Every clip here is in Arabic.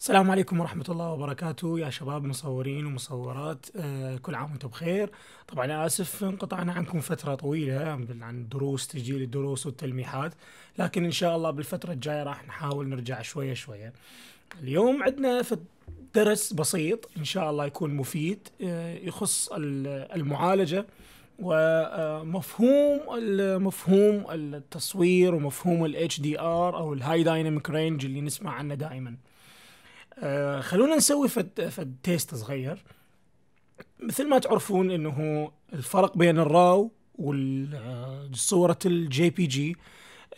السلام عليكم ورحمة الله وبركاته يا شباب مصورين ومصورات آه، كل عام وانتم بخير طبعا آسف انقطعنا عنكم فترة طويلة عن دروس تسجيل الدروس والتلميحات لكن إن شاء الله بالفترة الجاية راح نحاول نرجع شوية شوية اليوم عندنا درس بسيط إن شاء الله يكون مفيد آه، يخص المعالجة ومفهوم آه، مفهوم التصوير ومفهوم ال HDR أو الهاي دايناميك رينج اللي نسمع عنه دائماً آه، خلونا نسوي فد فد تيست صغير مثل ما تعرفون انه الفرق بين الراو وصورة الجي بي جي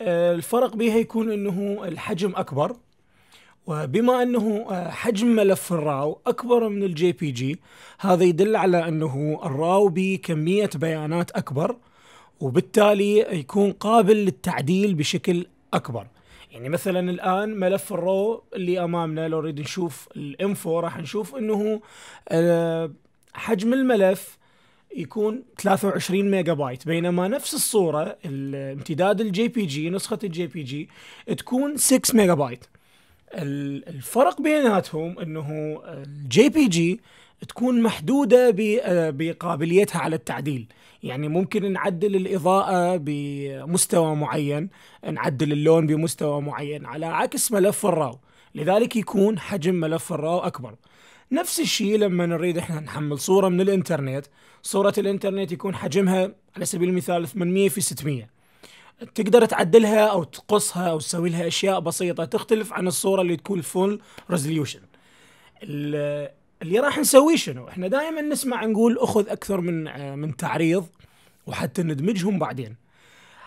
آه، الفرق بها يكون انه الحجم اكبر وبما انه آه، حجم ملف الراو اكبر من الجي بي جي هذا يدل على انه الراو بكمية بيانات اكبر وبالتالي يكون قابل للتعديل بشكل اكبر يعني مثلا الان ملف الرو اللي امامنا لو نريد نشوف الانفو راح نشوف انه آه، حجم الملف يكون 23 ميجا بايت بينما نفس الصوره امتداد الجي بي جي نسخه الجي بي جي تكون 6 ميجا بايت الفرق بيناتهم انه الجي بي جي تكون محدوده آه، بقابليتها على التعديل يعني ممكن نعدل الإضاءة بمستوى معين نعدل اللون بمستوى معين على عكس ملف الراو لذلك يكون حجم ملف الراو أكبر نفس الشيء لما نريد احنا نحمل صورة من الانترنت صورة الانترنت يكون حجمها على سبيل المثال 800 في 600 تقدر تعدلها او تقصها او تسوي لها اشياء بسيطه تختلف عن الصوره اللي تكون فول ريزوليوشن اللي راح نسويه شنو؟ احنا دائما نسمع نقول اخذ اكثر من آه، من تعريض وحتى ندمجهم بعدين.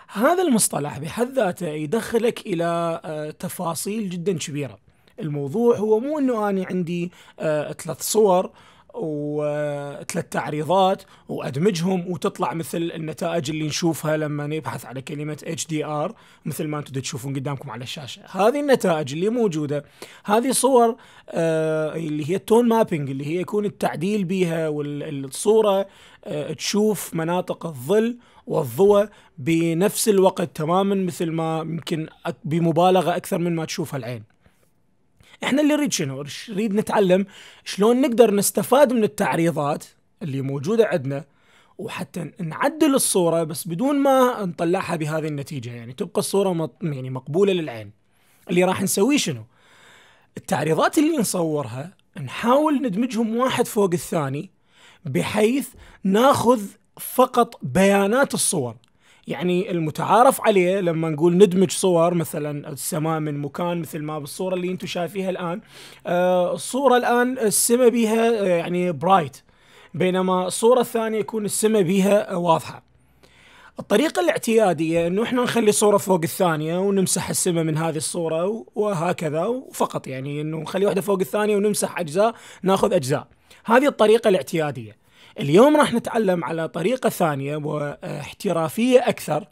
هذا المصطلح بحد ذاته يدخلك الى آه، تفاصيل جدا كبيره. الموضوع هو مو انه انا عندي آه، ثلاث صور وثلاث تعريضات وادمجهم وتطلع مثل النتائج اللي نشوفها لما نبحث على كلمه اتش دي ار مثل ما انتم تشوفون قدامكم على الشاشه هذه النتائج اللي موجوده هذه صور آه اللي هي التون مابينج اللي هي يكون التعديل بها والصوره آه تشوف مناطق الظل والضوء بنفس الوقت تماما مثل ما يمكن بمبالغه اكثر من ما تشوفها العين احنا اللي نريد شنو نريد نتعلم شلون نقدر نستفاد من التعريضات اللي موجوده عندنا وحتى نعدل الصوره بس بدون ما نطلعها بهذه النتيجه يعني تبقى الصوره مط... يعني مقبوله للعين اللي راح نسويه شنو التعريضات اللي نصورها نحاول ندمجهم واحد فوق الثاني بحيث ناخذ فقط بيانات الصور يعني المتعارف عليه لما نقول ندمج صور مثلا السماء من مكان مثل ما بالصوره اللي انتم شايفيها الان آه، الصوره الان السماء بها آه، يعني برايت بينما الصوره الثانيه يكون السماء بها واضحه الطريقة الاعتيادية انه احنا نخلي صورة فوق الثانية ونمسح السماء من هذه الصورة وهكذا وفقط يعني انه نخلي واحدة فوق الثانية ونمسح اجزاء ناخذ اجزاء هذه الطريقة الاعتيادية اليوم راح نتعلم على طريقة ثانية واحترافية أكثر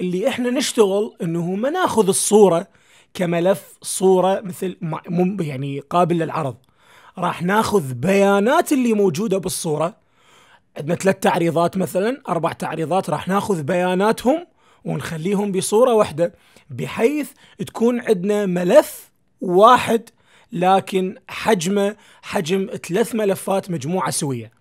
اللي احنا نشتغل انه ما ناخذ الصورة كملف صورة مثل يعني قابل للعرض راح ناخذ بيانات اللي موجودة بالصورة عندنا ثلاث تعريضات مثلا اربع تعريضات راح ناخذ بياناتهم ونخليهم بصورة واحدة بحيث تكون عندنا ملف واحد لكن حجمه حجم ثلاث ملفات مجموعة سوية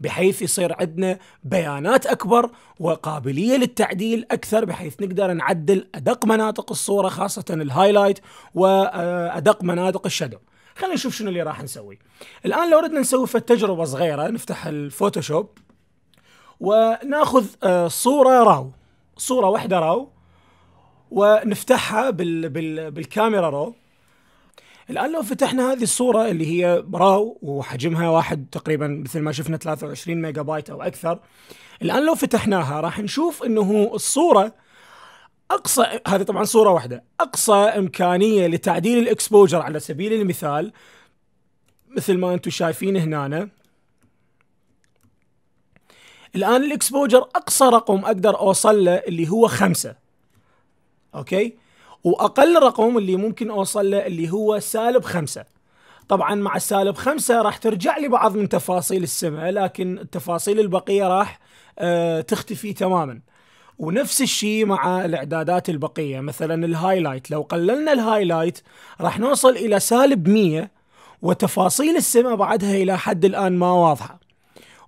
بحيث يصير عندنا بيانات اكبر وقابليه للتعديل اكثر بحيث نقدر نعدل ادق مناطق الصوره خاصه الهايلايت وادق مناطق الشادو. خلينا نشوف شنو اللي راح نسوي. الان لو ردنا نسوي في تجربه صغيره نفتح الفوتوشوب وناخذ آه، صوره راو صوره واحده راو ونفتحها بال بال بالكاميرا رو الآن لو فتحنا هذه الصورة اللي هي راو وحجمها واحد تقريبا مثل ما شفنا 23 ميجا بايت أو أكثر الآن لو فتحناها راح نشوف أنه الصورة اقصى هذه طبعا صوره واحده اقصى امكانيه لتعديل الاكسبوجر على سبيل المثال مثل ما انتم شايفين هنا الان الاكسبوجر اقصى رقم اقدر اوصل له اللي هو خمسة اوكي واقل رقم اللي ممكن اوصل له اللي هو سالب خمسة طبعا مع السالب خمسة راح ترجع لي بعض من تفاصيل السماء لكن التفاصيل البقية راح أه تختفي تماما ونفس الشيء مع الاعدادات البقية مثلا الهايلايت لو قللنا الهايلايت راح نوصل الى سالب 100 وتفاصيل السماء بعدها الى حد الان ما واضحة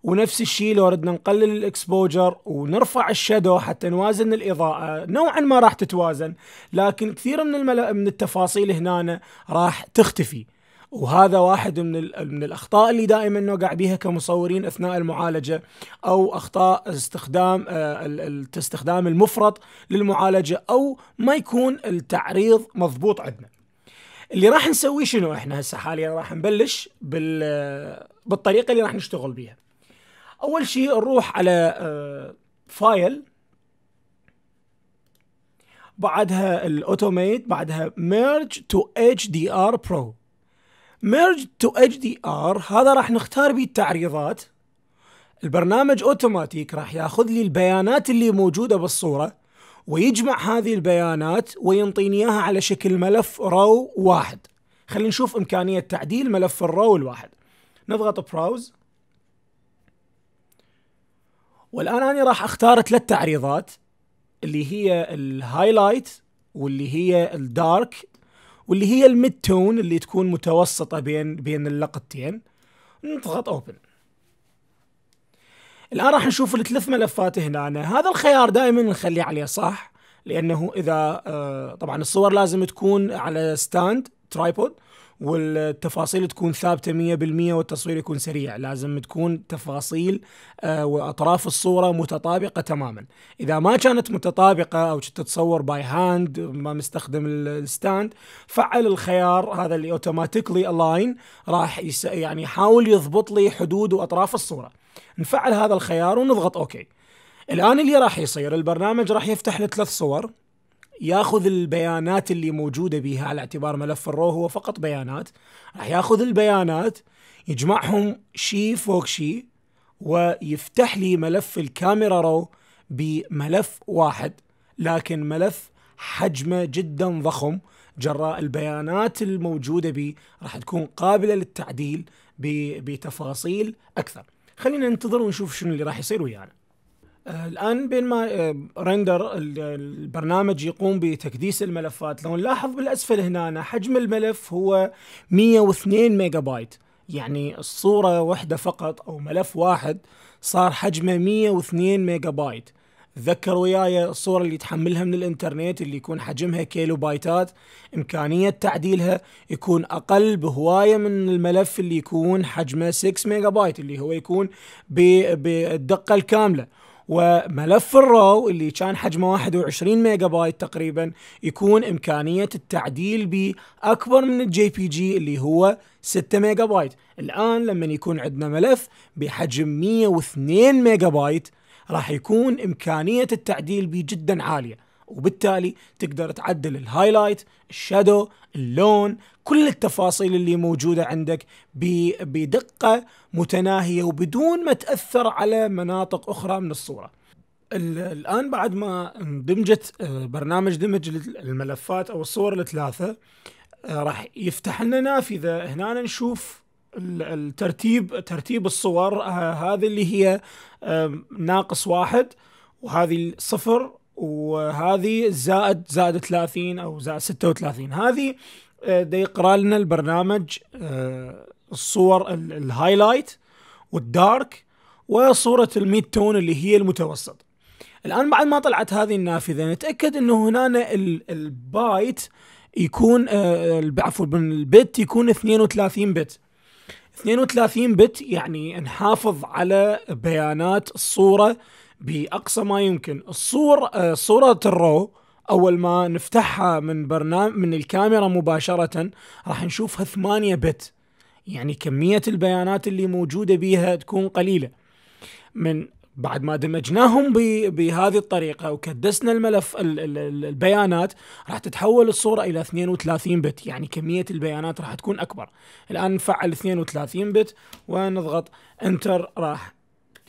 ونفس الشيء لو ردنا نقلل الاكسبوجر ونرفع الشادو حتى نوازن الاضاءه نوعا ما راح تتوازن لكن كثير من الملا... من التفاصيل هنا راح تختفي وهذا واحد من من الاخطاء اللي دائما نوقع بها كمصورين اثناء المعالجه او اخطاء استخدام آه، الاستخدام المفرط للمعالجه او ما يكون التعريض مضبوط عندنا اللي راح نسويه شنو احنا هسه حاليا راح نبلش بال بالطريقه اللي راح نشتغل بيها اول شيء نروح على فايل آه، بعدها الاوتوميت بعدها ميرج تو اتش دي ار برو ميرج تو اتش دي ار هذا راح نختار بيه التعريضات البرنامج اوتوماتيك راح ياخذ لي البيانات اللي موجوده بالصوره ويجمع هذه البيانات وينطيني اياها على شكل ملف رو واحد خلينا نشوف امكانيه تعديل ملف الرو الواحد نضغط براوز والان انا راح اختار ثلاث تعريضات اللي هي الهايلايت واللي هي الدارك واللي هي الميد تون اللي تكون متوسطه بين بين اللقطتين نضغط اوبن الان راح نشوف الثلاث ملفات هنا أنا. هذا الخيار دائما نخليه عليه صح لانه اذا آه، طبعا الصور لازم تكون على ستاند الترايبود والتفاصيل تكون ثابته 100% والتصوير يكون سريع لازم تكون تفاصيل آه، واطراف الصوره متطابقه تماما اذا ما كانت متطابقه او كنت تصور باي هاند ما مستخدم الستاند فعل الخيار هذا اللي اوتوماتيكلي الاين راح يعني يحاول يضبط لي حدود واطراف الصوره نفعل هذا الخيار ونضغط اوكي الان اللي راح يصير البرنامج راح يفتح لثلاث ثلاث صور ياخذ البيانات اللي موجوده بها على اعتبار ملف الرو هو فقط بيانات راح ياخذ البيانات يجمعهم شي فوق شي ويفتح لي ملف الكاميرا رو بملف واحد لكن ملف حجمه جدا ضخم جراء البيانات الموجوده به راح تكون قابله للتعديل بتفاصيل اكثر خلينا ننتظر ونشوف شنو اللي راح يصير ويانا يعني. آه، الان بينما آه، رندر البرنامج يقوم بتكديس الملفات لو نلاحظ بالاسفل هنا حجم الملف هو 102 ميجا بايت يعني الصورة واحدة فقط او ملف واحد صار حجمه 102 ميجا بايت تذكر وياي الصورة اللي تحملها من الانترنت اللي يكون حجمها كيلو بايتات إمكانية تعديلها يكون أقل بهواية من الملف اللي يكون حجمه 6 ميجا بايت اللي هو يكون بالدقة الكاملة وملف الرو اللي كان حجمه 21 ميجا بايت تقريبا يكون امكانيه التعديل به اكبر من الجي بي جي اللي هو 6 ميجا بايت الان لما يكون عندنا ملف بحجم 102 ميجا بايت راح يكون امكانيه التعديل به جدا عاليه وبالتالي تقدر تعدل الهايلايت الشادو اللون كل التفاصيل اللي موجودة عندك بدقة متناهية وبدون ما تأثر على مناطق أخرى من الصورة الآن بعد ما اندمجت آه، برنامج دمج الملفات أو الصور الثلاثة آه، راح يفتح لنا نافذة هنا نشوف الترتيب ترتيب الصور آه، هذه اللي هي ناقص واحد وهذه صفر وهذه زائد زائد 30 او زائد 36 هذه آه، دا يقرا لنا البرنامج آه، الصور الهايلايت والدارك وصوره الميد تون اللي هي المتوسط الان بعد ما طلعت هذه النافذه نتاكد انه هنا البايت يكون آه، عفوا البت يكون 32 بت 32 بت يعني نحافظ على بيانات الصوره باقصى ما يمكن الصور آه، صوره الرو اول ما نفتحها من برنامج من الكاميرا مباشره راح نشوفها 8 بت يعني كميه البيانات اللي موجوده بيها تكون قليله من بعد ما دمجناهم بهذه الطريقه وكدسنا الملف البيانات راح تتحول الصوره الى 32 بت يعني كميه البيانات راح تكون اكبر الان نفعل 32 بت ونضغط انتر راح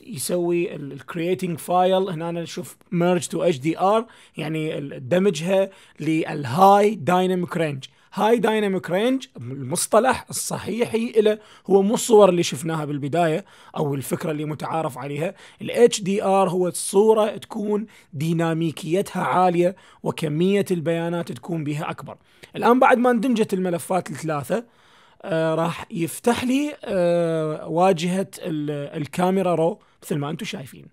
يسوي الكرييتنج فايل هنا نشوف ميرج تو اتش دي ار يعني دمجها للهاي دايناميك رينج هاي دايناميك رينج المصطلح الصحيحي له هو مو الصور اللي شفناها بالبدايه او الفكره اللي متعارف عليها الاتش دي ار هو الصوره تكون ديناميكيتها عاليه وكميه البيانات تكون بها اكبر الان بعد ما اندمجت الملفات الثلاثه آه راح يفتح لي آه واجهه الكاميرا رو مثل ما انتم شايفين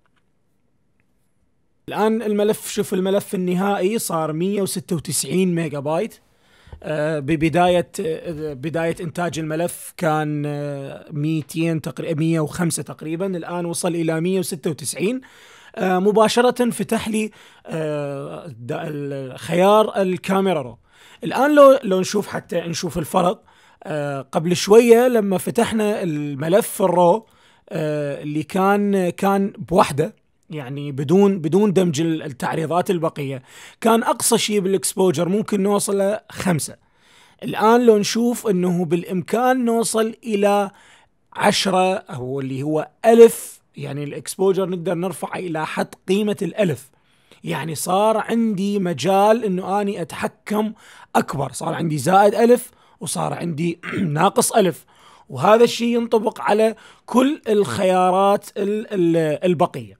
الان الملف شوف الملف النهائي صار 196 ميجا بايت آه، ببدايه آه، بدايه انتاج الملف كان 200 تقريبا 105 تقريبا الان وصل الى 196 آه، مباشره فتح لي خيار الكاميرا رو الان لو لو نشوف حتى نشوف الفرق قبل شويه لما فتحنا الملف الرو آه، اللي كان كان بوحده يعني بدون بدون دمج التعريضات البقيه كان اقصى شيء بالاكسبوجر ممكن نوصله خمسة الان لو نشوف انه بالامكان نوصل الى عشرة او اللي هو ألف يعني الاكسبوجر نقدر نرفعه الى حد قيمه الألف يعني صار عندي مجال انه اني اتحكم اكبر صار عندي زائد ألف وصار عندي ناقص ألف وهذا الشيء ينطبق على كل الخيارات البقيه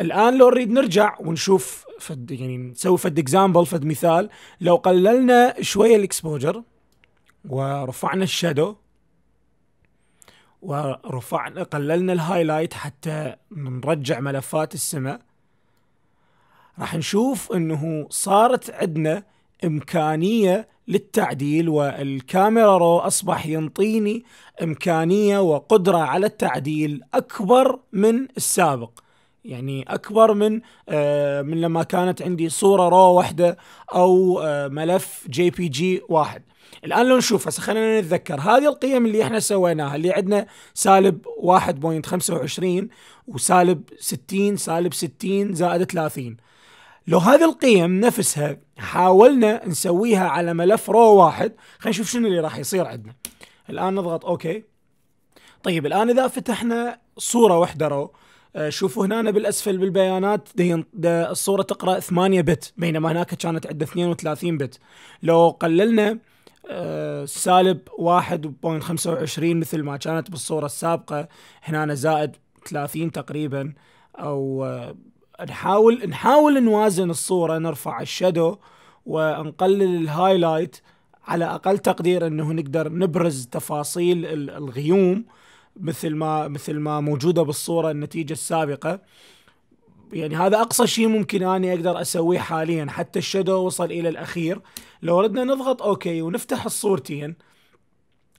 الان لو نريد نرجع ونشوف فد يعني نسوي فد اكزامبل فد مثال لو قللنا شويه الاكسبوجر ورفعنا الشادو ورفعنا قللنا الهايلايت حتى نرجع ملفات السماء راح نشوف انه صارت عندنا امكانيه للتعديل والكاميرا رو اصبح ينطيني امكانيه وقدره على التعديل اكبر من السابق يعني اكبر من آه، من لما كانت عندي صوره رو واحده او آه، ملف جي بي جي واحد الان لو نشوف هسه خلينا نتذكر هذه القيم اللي احنا سويناها اللي عندنا سالب 1.25 وسالب 60 سالب 60 زائد 30 لو هذه القيم نفسها حاولنا نسويها على ملف رو واحد خلينا نشوف شنو اللي راح يصير عندنا الان نضغط اوكي طيب الان اذا فتحنا صوره واحده رو آه، شوفوا هنا بالاسفل بالبيانات دي الصوره تقرا 8 بت بينما هناك كانت عندها 32 بت لو قللنا آه، سالب 1.25 مثل ما كانت بالصوره السابقه هنا زائد 30 تقريبا او آه، نحاول نحاول نوازن الصورة نرفع الشادو ونقلل الهايلايت على اقل تقدير انه نقدر نبرز تفاصيل الغيوم مثل ما مثل ما موجوده بالصوره النتيجه السابقه يعني هذا اقصى شيء ممكن اني اقدر اسويه حاليا حتى الشادو وصل الى الاخير لو ردنا نضغط اوكي ونفتح الصورتين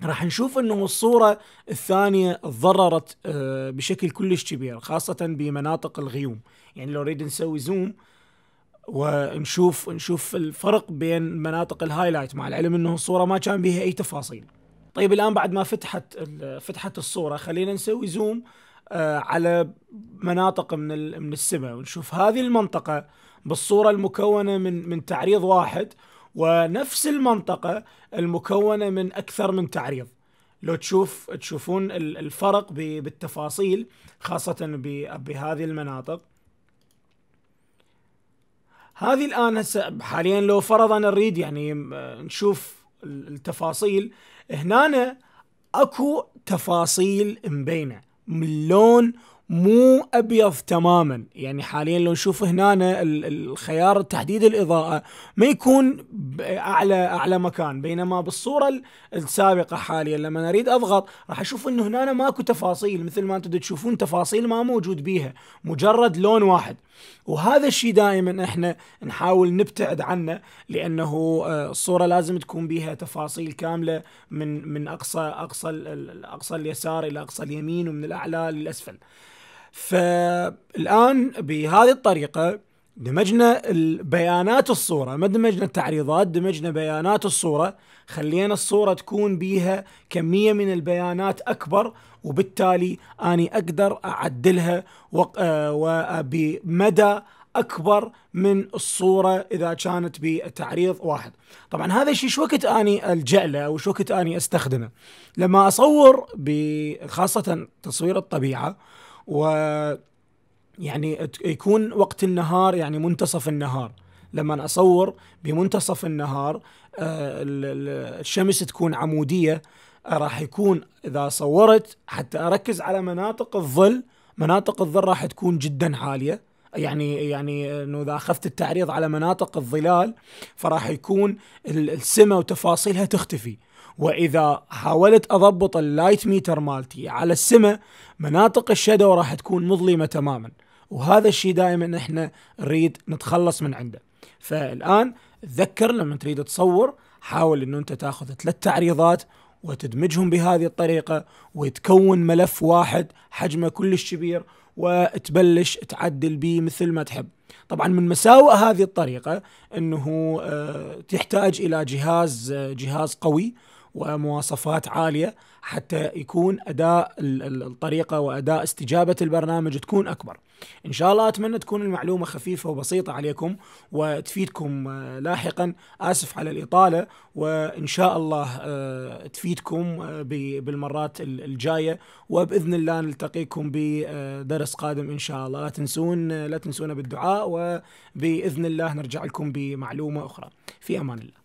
راح نشوف انه الصورة الثانية تضررت آه، بشكل كلش كبير خاصة بمناطق الغيوم يعني لو نريد نسوي زوم ونشوف نشوف الفرق بين مناطق الهايلايت مع العلم انه الصورة ما كان بها اي تفاصيل طيب الان بعد ما فتحت فتحت الصورة خلينا نسوي زوم آه، على مناطق من من السماء ونشوف هذه المنطقة بالصورة المكونة من من تعريض واحد ونفس المنطقة المكونة من أكثر من تعريض لو تشوف تشوفون الفرق بالتفاصيل خاصة بهذه المناطق هذه الآن حاليا لو فرضا نريد يعني نشوف التفاصيل هنا أكو تفاصيل مبينة من لون مو ابيض تماما يعني حاليا لو نشوف هنا الخيار تحديد الاضاءه ما يكون اعلى اعلى مكان بينما بالصوره السابقه حاليا لما اريد اضغط راح اشوف انه هنا ماكو تفاصيل مثل ما انتم تشوفون تفاصيل ما موجود بيها مجرد لون واحد وهذا الشيء دائما احنا نحاول نبتعد عنه لانه آه، الصوره لازم تكون بيها تفاصيل كامله من من اقصى اقصى اقصى اليسار الى اقصى اليمين ومن الاعلى للاسفل فالآن بهذه الطريقة دمجنا البيانات الصورة ما دمجنا التعريضات دمجنا بيانات الصورة خلينا الصورة تكون بيها كمية من البيانات أكبر وبالتالي أني أقدر أعدلها وبمدى آه، أكبر من الصورة إذا كانت بتعريض واحد طبعا هذا الشيء شو وقت أني الجعله وشو وقت أني أستخدمه لما أصور خاصة تصوير الطبيعة و يعني يكون وقت النهار يعني منتصف النهار لما اصور بمنتصف النهار آه، الشمس تكون عموديه آه، راح يكون اذا صورت حتى اركز على مناطق الظل مناطق الظل راح تكون جدا عاليه يعني يعني انه اذا اخذت التعريض على مناطق الظلال فراح يكون السمه وتفاصيلها تختفي واذا حاولت اضبط اللايت ميتر مالتي على السمه مناطق الشادو راح تكون مظلمه تماما وهذا الشيء دائما احنا نريد نتخلص من عنده فالان تذكر لما تريد تصور حاول انه انت تاخذ ثلاث تعريضات وتدمجهم بهذه الطريقه ويتكون ملف واحد حجمه كلش كبير وتبلش تعدل به مثل ما تحب طبعا من مساوئ هذه الطريقة أنه آه، تحتاج إلى جهاز آه، جهاز قوي ومواصفات عاليه حتى يكون اداء الطريقه واداء استجابه البرنامج تكون اكبر. ان شاء الله اتمنى تكون المعلومه خفيفه وبسيطه عليكم وتفيدكم آه، لاحقا اسف على الاطاله وان شاء الله آه، تفيدكم آه، بالمرات الجايه وباذن الله نلتقيكم بدرس قادم ان شاء الله لا تنسون لا تنسونا بالدعاء وباذن الله نرجع لكم بمعلومه اخرى في امان الله